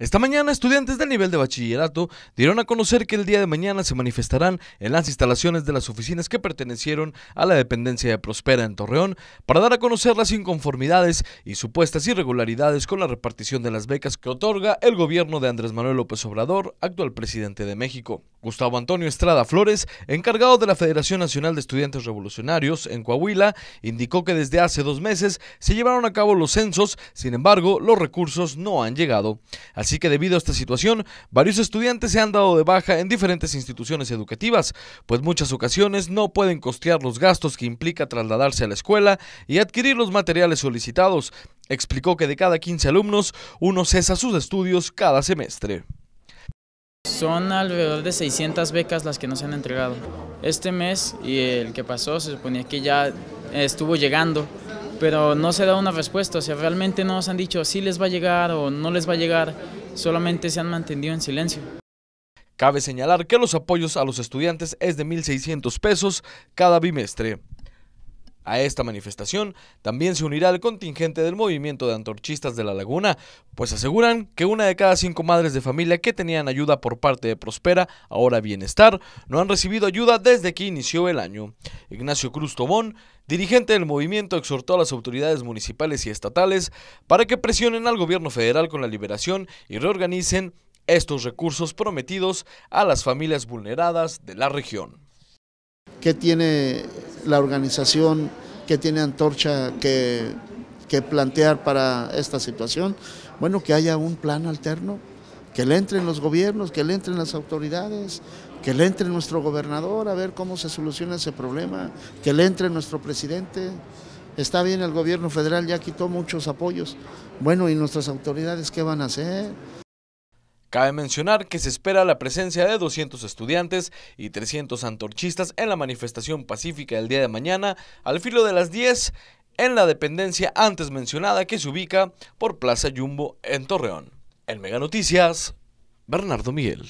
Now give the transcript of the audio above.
Esta mañana, estudiantes del nivel de bachillerato dieron a conocer que el día de mañana se manifestarán en las instalaciones de las oficinas que pertenecieron a la dependencia de Prospera en Torreón para dar a conocer las inconformidades y supuestas irregularidades con la repartición de las becas que otorga el gobierno de Andrés Manuel López Obrador, actual presidente de México. Gustavo Antonio Estrada Flores, encargado de la Federación Nacional de Estudiantes Revolucionarios en Coahuila, indicó que desde hace dos meses se llevaron a cabo los censos, sin embargo, los recursos no han llegado. Así que debido a esta situación, varios estudiantes se han dado de baja en diferentes instituciones educativas, pues muchas ocasiones no pueden costear los gastos que implica trasladarse a la escuela y adquirir los materiales solicitados. Explicó que de cada 15 alumnos, uno cesa sus estudios cada semestre. Son alrededor de 600 becas las que nos han entregado. Este mes y el que pasó se suponía que ya estuvo llegando, pero no se da una respuesta, o sea, realmente no nos han dicho si les va a llegar o no les va a llegar, solamente se han mantenido en silencio. Cabe señalar que los apoyos a los estudiantes es de 1.600 pesos cada bimestre. A esta manifestación también se unirá el contingente del movimiento de antorchistas de la laguna, pues aseguran que una de cada cinco madres de familia que tenían ayuda por parte de Prospera, ahora Bienestar, no han recibido ayuda desde que inició el año. Ignacio Cruz Tobón, dirigente del movimiento, exhortó a las autoridades municipales y estatales para que presionen al gobierno federal con la liberación y reorganicen estos recursos prometidos a las familias vulneradas de la región. ¿Qué tiene la organización que tiene Antorcha que, plantear para esta situación. Bueno, que haya un plan alterno, que le entren los gobiernos, que le entren las autoridades, que le entre nuestro gobernador a ver cómo se soluciona ese problema, que le entre nuestro presidente. Está bien, el gobierno federal ya quitó muchos apoyos. Bueno, ¿y nuestras autoridades qué van a hacer? Cabe mencionar que se espera la presencia de 200 estudiantes y 300 antorchistas en la manifestación pacífica del día de mañana al filo de las 10 en la dependencia antes mencionada que se ubica por Plaza Jumbo en Torreón. En Mega Noticias, Bernardo Miguel.